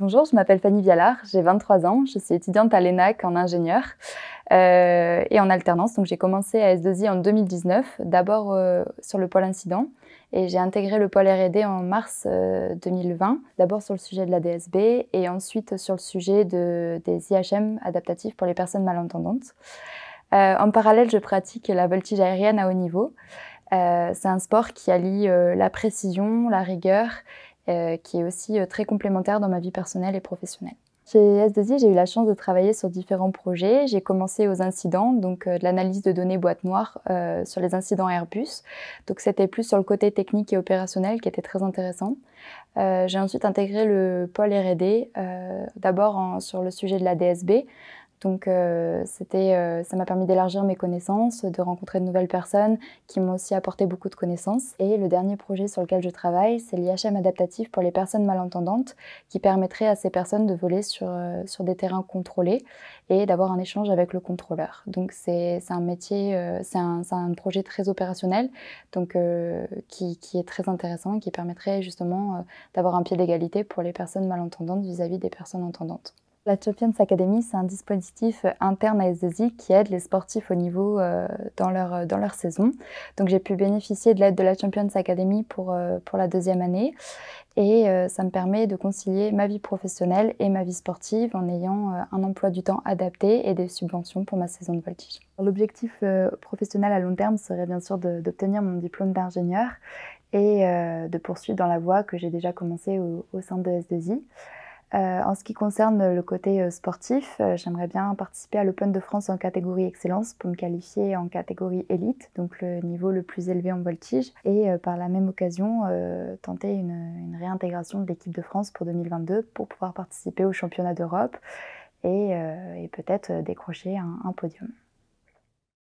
Bonjour, je m'appelle Fanny Vialard, j'ai 23 ans, je suis étudiante à l'ENAC en ingénieur euh, et en alternance. Donc j'ai commencé à S2I en 2019, d'abord euh, sur le pôle incident et j'ai intégré le pôle R&D en mars 2020, euh, d'abord sur le sujet de la DSB et ensuite sur le sujet des IHM adaptatifs pour les personnes malentendantes. en parallèle, je pratique la voltige aérienne à haut niveau. c'est un sport qui allie la précision, la rigueur euh, qui est aussi euh, très complémentaire dans ma vie personnelle et professionnelle. Chez S2I, j'ai eu la chance de travailler sur différents projets. J'ai commencé aux incidents, donc euh, de l'analyse de données boîte noire sur les incidents Airbus. Donc c'était plus sur le côté technique et opérationnel qui était très intéressant. j'ai ensuite intégré le pôle R&D, d'abord sur le sujet de la DSB, donc euh, c'était, euh, ça m'a permis d'élargir mes connaissances, de rencontrer de nouvelles personnes qui m'ont aussi apporté beaucoup de connaissances. Et le dernier projet sur lequel je travaille, c'est l'IHM adaptatif pour les personnes malentendantes, qui permettrait à ces personnes de voler sur, euh, sur des terrains contrôlés et d'avoir un échange avec le contrôleur. Donc c'est, un métier, c'est, un, un, projet très opérationnel, donc qui, qui, est très intéressant et qui permettrait justement d'avoir un pied d'égalité pour les personnes malentendantes vis à -vis des personnes entendantes. La Champions Academy, c'est un dispositif interne à S2I qui aide les sportifs au niveau euh, dans, leur, euh, dans leur saison. Donc j'ai pu bénéficier de l'aide de la Champions Academy pour, euh, pour la deuxième année et ça me permet de concilier ma vie professionnelle et ma vie sportive en ayant un emploi du temps adapté et des subventions pour ma saison de voltige. L'objectif professionnel à long terme serait bien sûr d'obtenir mon diplôme d'ingénieur et de poursuivre dans la voie que j'ai déjà commencée au, au sein de S2I. Euh, en ce qui concerne le côté euh, sportif, euh, j'aimerais bien participer à l'Open de France en catégorie excellence pour me qualifier en catégorie élite, donc le niveau le plus élevé en voltige, et par la même occasion tenter une, réintégration de l'équipe de France pour 2022 pour pouvoir participer au championnat d'Europe et, peut-être décrocher un podium.